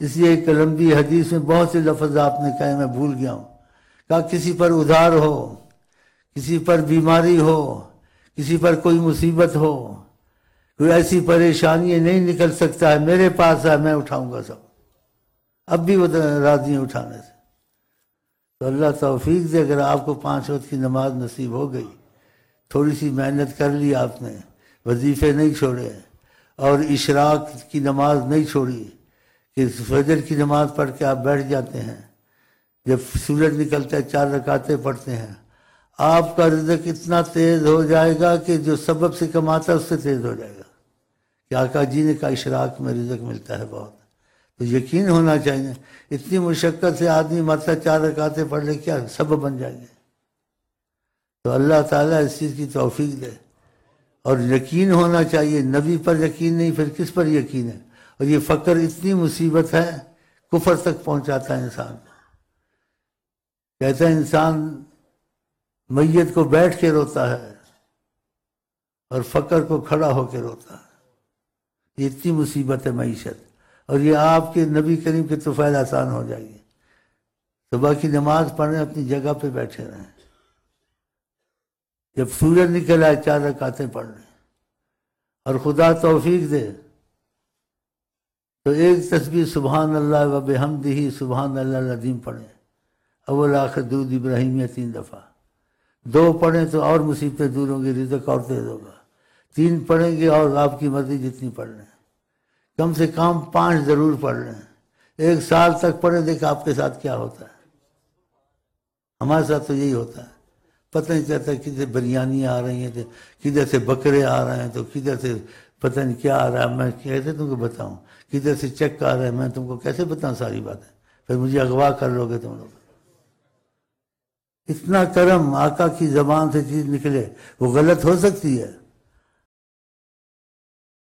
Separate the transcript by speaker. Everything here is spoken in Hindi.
Speaker 1: इसलिए एक लंबी हदीस में बहुत से लफज आपने कहे मैं भूल गया हूँ कहा किसी पर उधार हो किसी पर बीमारी हो किसी पर कोई मुसीबत हो कोई ऐसी परेशानी नहीं निकल सकता है मेरे पास है मैं उठाऊंगा सब अब भी वो तो राजी उठाने से तो अल्लाह तौफीक दे अगर आपको पाँच वक्त की नमाज नसीब हो गई थोड़ी सी मेहनत कर ली आपने वजीफे नहीं छोड़े और इशराक की नमाज नहीं छोड़ी कि फजर की नमाज पढ़ के आप बैठ जाते हैं जब सूरज निकलता है चार रकाते पढ़ते हैं आपका रिजक इतना तेज़ हो जाएगा कि जो सबब से कमाता है उससे तेज़ हो जाएगा कि आका जी ने कहा इशराक में रिजक मिलता है बहुत तो यकीन होना चाहिए इतनी मुशक्क़त से आदमी मरता चार रकाते पढ़ ले क्या सब बन जाएंगे तो अल्लाह ताला इस चीज़ की तोफ़ी दे और यकीन होना चाहिए नबी पर यकीन नहीं फिर किस पर यकीन है और ये फकर इतनी मुसीबत है कुफर तक पहुंचाता है इंसान को कहता है इंसान मैयत को बैठ के रोता है और फकर को खड़ा होकर रोता है ये इतनी मुसीबत है मीशत और ये आपके नबी करीम के तुफैल आसान हो जाएगी सुबह की नमाज पढ़ने अपनी जगह पे बैठे रहें जब सूरज निकला चार रकातें पढ़ लें और खुदा तोफीक दे तो एक तस्वीर सुबहान अल्लाह वब हमदही सुबहान अल्लाह अदीम पढ़ें अवल आखिर दूध या तीन दफ़ा दो पढ़ें तो और मुसीबतें दूर होंगी रिजक और तेज होगा तीन पढ़ेंगे और आपकी मर्जी जितनी पढ़ लें कम से कम पाँच ज़रूर पढ़ लें एक साल तक पढ़े देख आपके साथ क्या होता है हमारे साथ तो यही होता है पता नहीं चलता किधर बिरयानी आ रही हैं तो किधर से बकरे आ रहे हैं तो किधर से पता नहीं क्या आ रहा है मैं कैसे तुमको बताऊं किधर से चेक आ रहा है मैं तुमको कैसे बताऊं सारी बातें फिर मुझे अगवा कर लोगे तुम लोग इतना कर्म आका की जबान से चीज निकले वो गलत हो सकती है